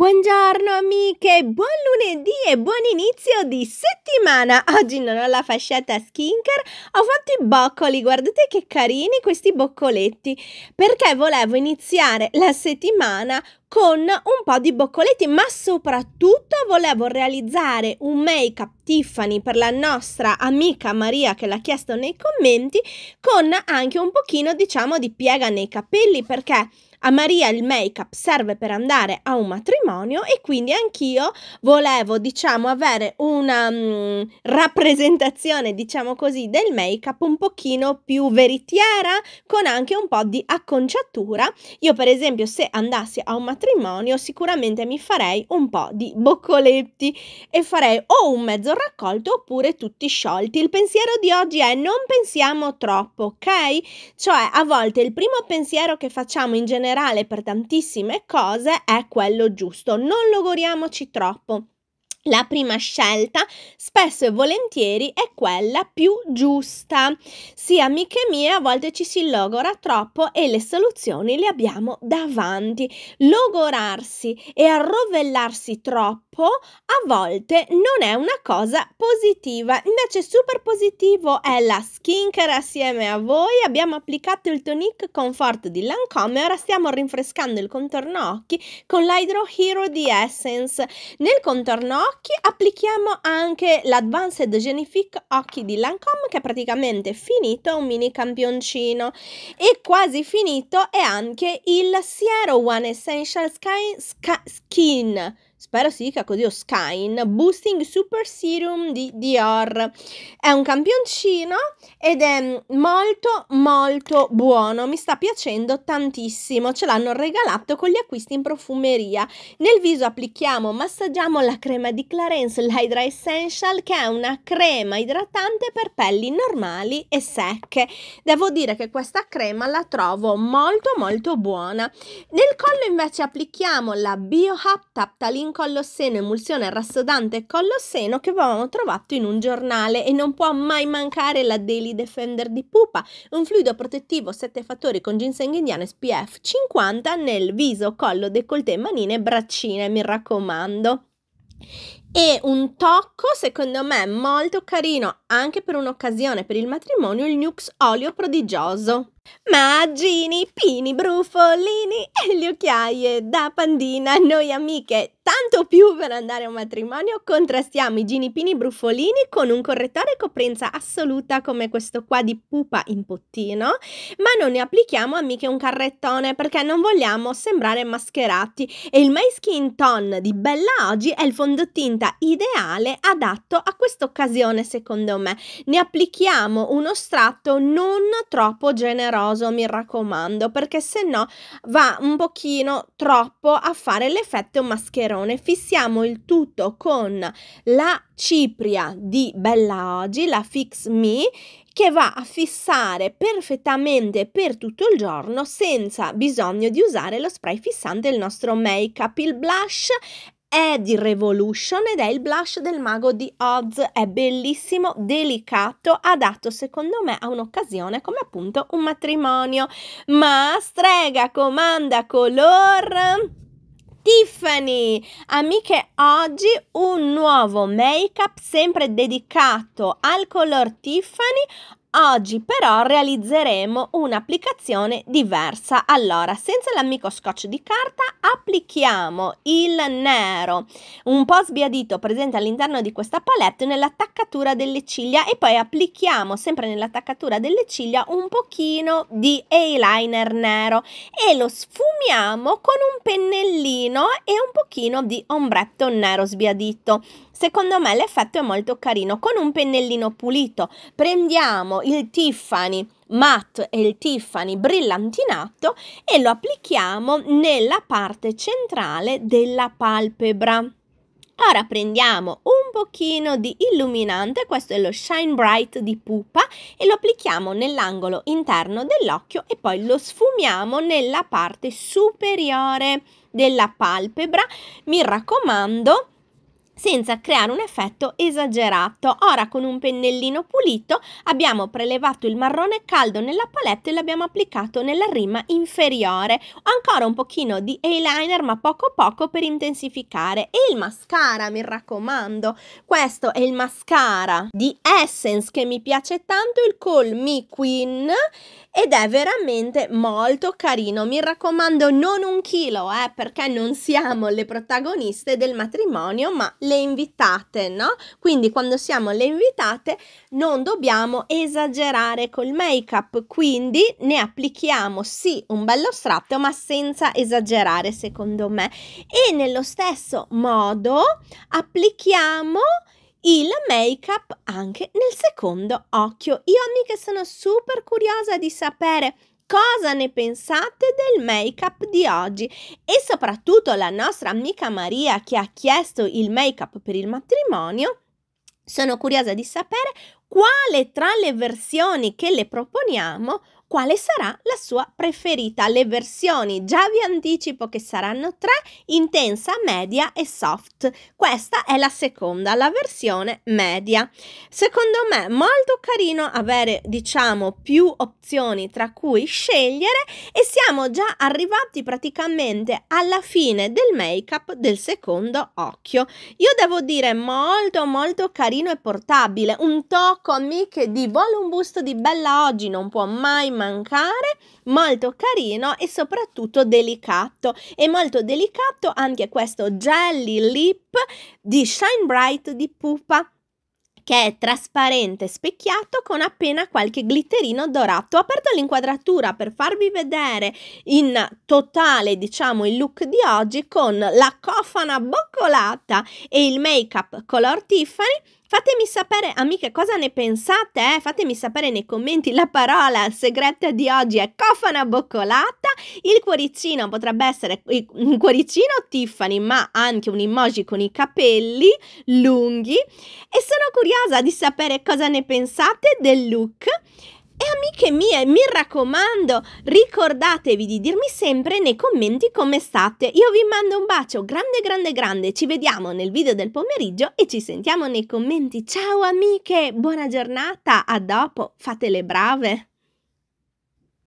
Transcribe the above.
Buongiorno amiche, buon lunedì e buon inizio di settimana! Oggi non ho la fascetta skincare, ho fatto i boccoli, guardate che carini questi boccoletti, perché volevo iniziare la settimana con un po' di boccoletti, ma soprattutto volevo realizzare un make-up Tiffany per la nostra amica Maria che l'ha chiesto nei commenti, con anche un pochino diciamo di piega nei capelli perché a Maria il make-up serve per andare a un matrimonio e quindi anch'io volevo, diciamo, avere una um, rappresentazione, diciamo così, del make-up un pochino più veritiera, con anche un po' di acconciatura. Io, per esempio, se andassi a un matrimonio, sicuramente mi farei un po' di boccoletti e farei o un mezzo raccolto oppure tutti sciolti. Il pensiero di oggi è non pensiamo troppo, ok? Cioè, a volte il primo pensiero che facciamo in generale generale per tantissime cose è quello giusto. Non logoriamoci troppo. La prima scelta spesso e volentieri è quella più giusta. Sì, amiche mie, a volte ci si logora troppo e le soluzioni le abbiamo davanti. Logorarsi e arrovellarsi troppo a volte non è una cosa positiva. Invece super positivo è la skincare assieme a voi. Abbiamo applicato il Tonic Comfort di Lancome, e ora stiamo rinfrescando il contorno occhi con l'Hydro Hero di Essence. Nel contorno occhi occhi applichiamo anche l'Advanced Genifique Occhi di Lancome che è praticamente finito, è un mini campioncino e quasi finito è anche il Siero One Essential Skin spero si dica così, o Skyn, Boosting Super Serum di Dior. È un campioncino ed è molto molto buono, mi sta piacendo tantissimo, ce l'hanno regalato con gli acquisti in profumeria. Nel viso applichiamo, massaggiamo la crema di Clarence, l'Hydra Essential, che è una crema idratante per pelli normali e secche. Devo dire che questa crema la trovo molto molto buona. Nel collo invece applichiamo la Bio Hub Taptalin in seno, emulsione rassodante e seno che avevamo trovato in un giornale e non può mai mancare la Daily Defender di Pupa, un fluido protettivo 7 fattori con ginseng indiano SPF 50 nel viso, collo, décolleté, manine e braccine, mi raccomando. E un tocco, secondo me, molto carino anche per un'occasione per il matrimonio, il Nux Olio Prodigioso. Maggini, pini, brufolini e le occhiaie da pandina, noi amiche, tanto più per andare a un matrimonio, contrastiamo i gini, pini, brufolini con un correttore coprenza assoluta come questo qua di pupa in pottino, ma non ne applichiamo a mica un carrettone perché non vogliamo sembrare mascherati e il My Skin Tone di Bella Oggi è il fondotinta ideale adatto a questa occasione secondo me. Ne applichiamo uno strato non troppo generoso doveroso, mi raccomando, perché se no va un pochino troppo a fare l'effetto mascherone. Fissiamo il tutto con la cipria di Bella Oggi, la Fix Me, che va a fissare perfettamente per tutto il giorno senza bisogno di usare lo spray fissante il nostro make up. Il blush è di Revolution ed è il blush del mago di Oz, è bellissimo, delicato, adatto secondo me a un'occasione come appunto un matrimonio, ma strega, comanda, color... Tiffany, amiche, oggi un nuovo make up sempre dedicato al color Tiffany. Oggi però realizzeremo un'applicazione diversa. Allora, senza l'amico scotch di carta applichiamo il nero un po' sbiadito presente all'interno di questa palette nell'attaccatura delle ciglia e poi applichiamo sempre nell'attaccatura delle ciglia un pochino di eyeliner nero e lo sfumiamo con un pennellino e un pochino di ombretto nero sbiadito. Secondo me l'effetto è molto carino. Con un pennellino pulito prendiamo il Tiffany matte e il Tiffany brillantinato e lo applichiamo nella parte centrale della palpebra. Ora prendiamo un pochino di illuminante, questo è lo Shine Bright di Pupa, e lo applichiamo nell'angolo interno dell'occhio e poi lo sfumiamo nella parte superiore della palpebra. Mi raccomando, senza creare un effetto esagerato. Ora con un pennellino pulito abbiamo prelevato il marrone caldo nella palette e l'abbiamo applicato nella rima inferiore. Ancora un pochino di eyeliner ma poco poco per intensificare. E il mascara mi raccomando, questo è il mascara di Essence che mi piace tanto, il Call Me Queen ed è veramente molto carino. Mi raccomando non un chilo eh, perché non siamo le protagoniste del matrimonio ma le invitate, no? Quindi quando siamo le invitate non dobbiamo esagerare col make-up, quindi ne applichiamo sì un bello strato, ma senza esagerare secondo me. E nello stesso modo applichiamo il make up anche nel secondo occhio. Io amiche sono super curiosa di sapere cosa ne pensate del make-up di oggi e soprattutto la nostra amica Maria che ha chiesto il make-up per il matrimonio. Sono curiosa di sapere quale tra le versioni che le proponiamo, quale sarà la sua preferita. Le versioni già vi anticipo che saranno tre, intensa, media e soft. Questa è la seconda, la versione media. Secondo me molto carino avere, diciamo, più opzioni tra cui scegliere e siamo già arrivati praticamente alla fine del make-up del secondo occhio. Io devo dire molto molto carino e portabile, un tocco con di Vola un busto di Bella oggi non può mai mancare, molto carino e soprattutto delicato. E molto delicato anche questo Jelly Lip di Shine Bright di Pupa che è trasparente specchiato con appena qualche glitterino dorato. Ho aperto l'inquadratura per farvi vedere in totale, diciamo, il look di oggi con la cofana boccolata e il make-up color Tiffany Fatemi sapere, amiche, cosa ne pensate, eh? fatemi sapere nei commenti la parola segreta di oggi è cofana boccolata, il cuoricino potrebbe essere un cuoricino Tiffany, ma anche un emoji con i capelli lunghi e sono curiosa di sapere cosa ne pensate del look. E amiche mie, mi raccomando, ricordatevi di dirmi sempre nei commenti come state. Io vi mando un bacio grande grande grande, ci vediamo nel video del pomeriggio e ci sentiamo nei commenti. Ciao amiche, buona giornata, a dopo, fate le brave!